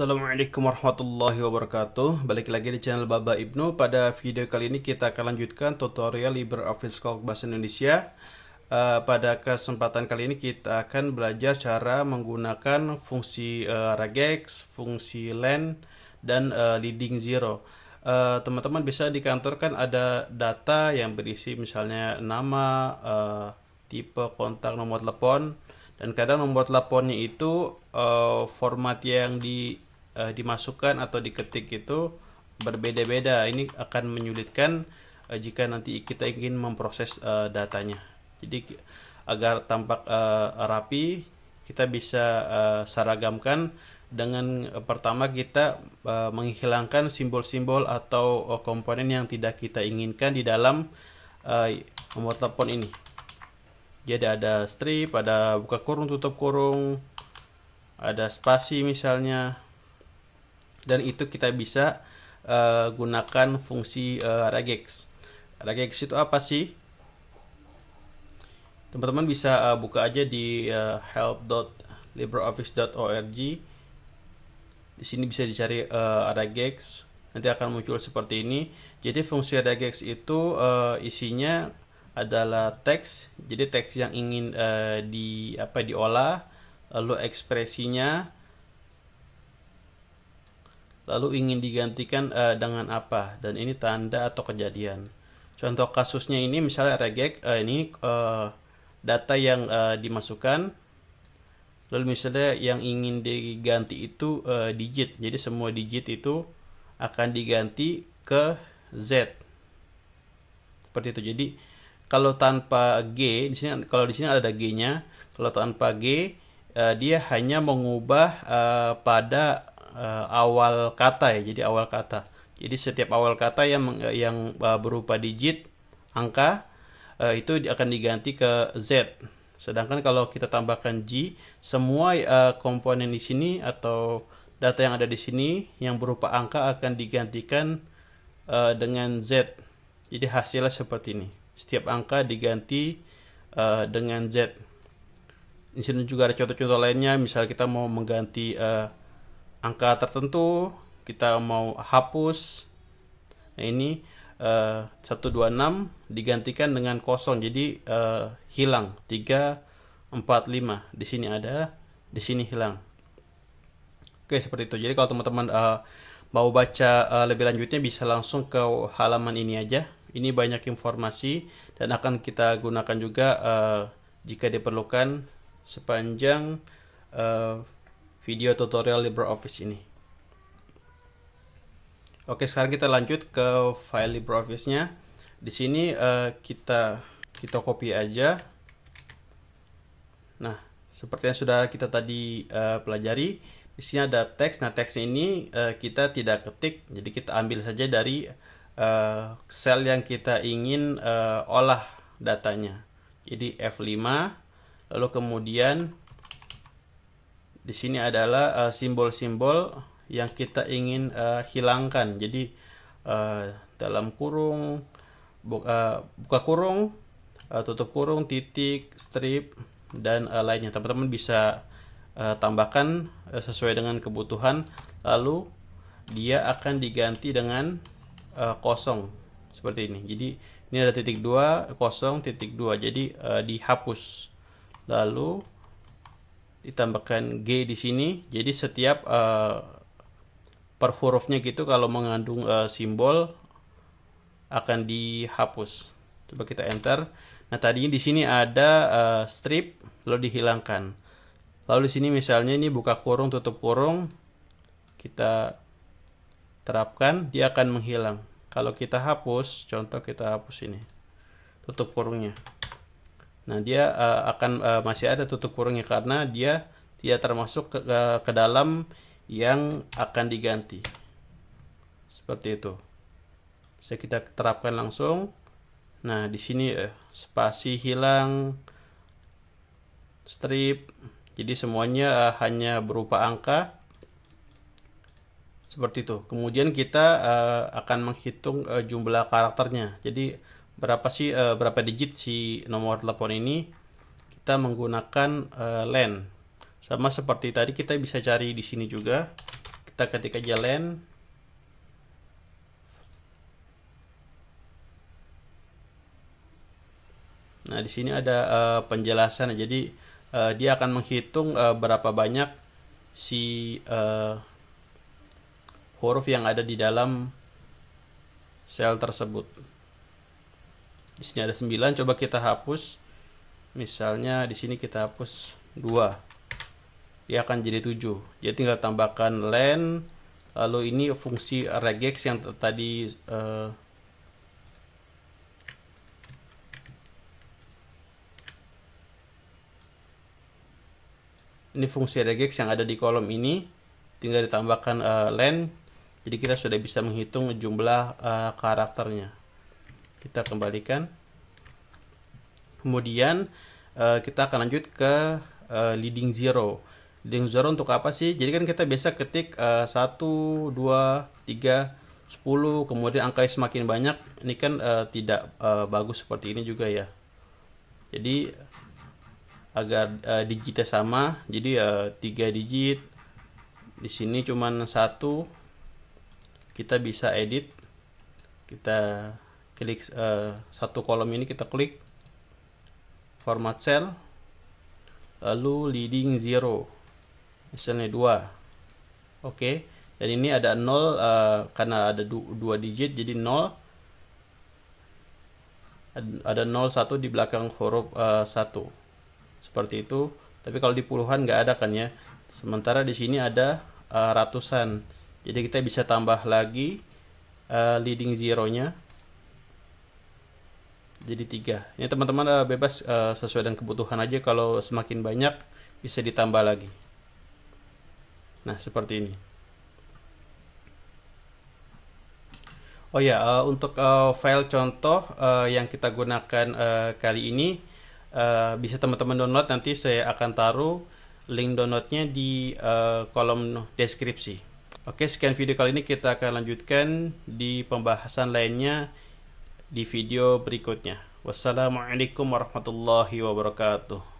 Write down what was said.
Assalamualaikum warahmatullahi wabarakatuh Balik lagi di channel Baba Ibnu Pada video kali ini kita akan lanjutkan tutorial LibreOffice Calc Bahasa Indonesia eh, Pada kesempatan kali ini kita akan belajar cara menggunakan fungsi uh, regex, fungsi len, dan eh, leading zero Teman-teman bisa di kantor kan ada data yang berisi misalnya nama, tipe kontak, nomor telepon dan kadang nomor teleponnya itu uh, format yang di uh, dimasukkan atau diketik itu berbeda-beda. Ini akan menyulitkan uh, jika nanti kita ingin memproses uh, datanya. Jadi agar tampak uh, rapi, kita bisa uh, seragamkan dengan uh, pertama kita uh, menghilangkan simbol-simbol atau uh, komponen yang tidak kita inginkan di dalam uh, nomor telepon ini. Jadi ada strip, ada buka kurung, tutup kurung, ada spasi misalnya dan itu kita bisa uh, gunakan fungsi uh, regex. Regex itu apa sih? Teman-teman bisa uh, buka aja di uh, eh, help.libreoffice.org. Di sini bisa dicari uh, regex. Nanti akan muncul seperti ini. Jadi fungsi regex itu uh, isinya adalah teks. Jadi teks yang ingin uh, di apa diolah, lalu ekspresinya lalu ingin digantikan uh, dengan apa dan ini tanda atau kejadian. Contoh kasusnya ini misalnya regex uh, eh, ini uh, data yang uh, dimasukkan lalu misalnya yang ingin diganti itu uh, digit. Jadi semua digit itu akan diganti ke Z. Seperti itu. Jadi kalau tanpa G di sini kalau di sini ada G-nya, kalau tanpa G uh, dia hanya mengubah uh, pada uh, awal kata ya. Jadi awal kata. Jadi setiap awal kata yang yang uh, berupa digit angka uh, itu akan diganti ke z. Sedangkan kalau kita tambahkan G, semua uh, komponen di sini atau data yang ada di sini yang berupa angka akan digantikan uh, dengan Z. Jadi hasilnya seperti ini. Setiap angka diganti uh, dengan Z. Di sini juga ada contoh-contoh lainnya, misal kita mau mengganti uh, angka tertentu kita mau hapus nah ini uh, eh, 126 digantikan dengan kosong jadi uh, hilang 345 di sini ada di sini hilang oke seperti itu jadi kalau teman-teman uh, mau baca uh, lebih lanjutnya bisa langsung ke halaman ini aja ini banyak informasi dan akan kita gunakan juga uh, jika diperlukan sepanjang uh, video tutorial LibreOffice ini. Oke, sekarang kita lanjut ke file LibreOffice-nya. Di sini uh, kita kita copy aja. Nah, seperti yang sudah kita tadi uh, pelajari, di sini ada teks. Nah, teks ini uh, kita tidak ketik, jadi kita ambil saja dari uh, sel yang kita ingin uh, olah datanya. Jadi F5, lalu kemudian di sini adalah eh, simbol-simbol uh, yang kita ingin uh, hilangkan. Jadi uh, dalam kurung buka uh, buka kurung, uh, tutup kurung, titik, strip dan uh, lainnya. Teman-teman bisa uh, tambahkan uh, sesuai dengan kebutuhan lalu dia akan diganti dengan uh, kosong seperti ini. Jadi ini ada titik dua kosong titik dua jadi uh, dihapus. Lalu ditambahkan G di sini. Jadi setiap uh, per hurufnya gitu kalau mengandung uh, simbol akan dihapus. Coba kita enter. Nah, tadinya di sini ada uh, strip lo dihilangkan. Lalu di sini misalnya ini buka kurung tutup kurung kita terapkan dia akan menghilang. Kalau kita hapus, contoh kita hapus ini. Tutup kurungnya. Nah, dia uh, akan uh, masih ada tutup kurungnya karena dia tidak termasuk ke, ke, ke dalam yang akan diganti. Seperti itu. Bisa kita terapkan langsung. Nah, di sini uh, spasi hilang strip. Jadi semuanya uh, hanya berupa angka. Seperti itu. Kemudian kita uh, akan menghitung uh, jumlah karakternya. Jadi berapa sih uh, berapa digit si nomor telepon ini kita menggunakan uh, LAN sama seperti tadi kita bisa cari di sini juga kita ketik aja LAN Nah, di sini ada uh, penjelasan. Jadi, uh, dia akan menghitung uh, berapa banyak si uh, huruf yang ada di dalam sel tersebut. Di sini ada 9, coba kita hapus. Misalnya di sini kita hapus 2. Dia akan jadi 7. Jadi tinggal tambahkan len lalu ini fungsi regex yang tadi uh, ini fungsi regex yang ada di kolom ini tinggal ditambahkan uh, len jadi kita sudah bisa menghitung jumlah uh, karakternya kita kembalikan kemudian uh, kita akan lanjut ke uh, leading zero leading zero untuk apa sih jadi kan kita biasa ketik uh, 1 2 3 10 kemudian angka semakin banyak ini kan uh, tidak uh, bagus seperti ini juga ya jadi agar uh, digitnya sama jadi uh, digit di sini cuman satu kita bisa edit kita klik uh, satu kolom ini kita klik format cell lalu leading zero misalnya dua oke okay. dan ini ada nol uh, karena ada du dua digit jadi nol ada nol satu di belakang huruf uh, seperti itu tapi kalau di puluhan nggak ada kan ya sementara di sini ada uh, ratusan jadi kita bisa tambah lagi uh, leading zero nya jadi tiga ini teman-teman uh, bebas uh, sesuai dengan kebutuhan aja kalau semakin banyak bisa ditambah lagi nah seperti ini oh ya uh, untuk uh, file contoh uh, yang kita gunakan uh, kali ini uh, bisa teman-teman download nanti saya akan taruh link downloadnya di uh, kolom deskripsi oke sekian video kali ini kita akan lanjutkan di pembahasan lainnya di video berikutnya. Wassalamualaikum warahmatullahi wabarakatuh.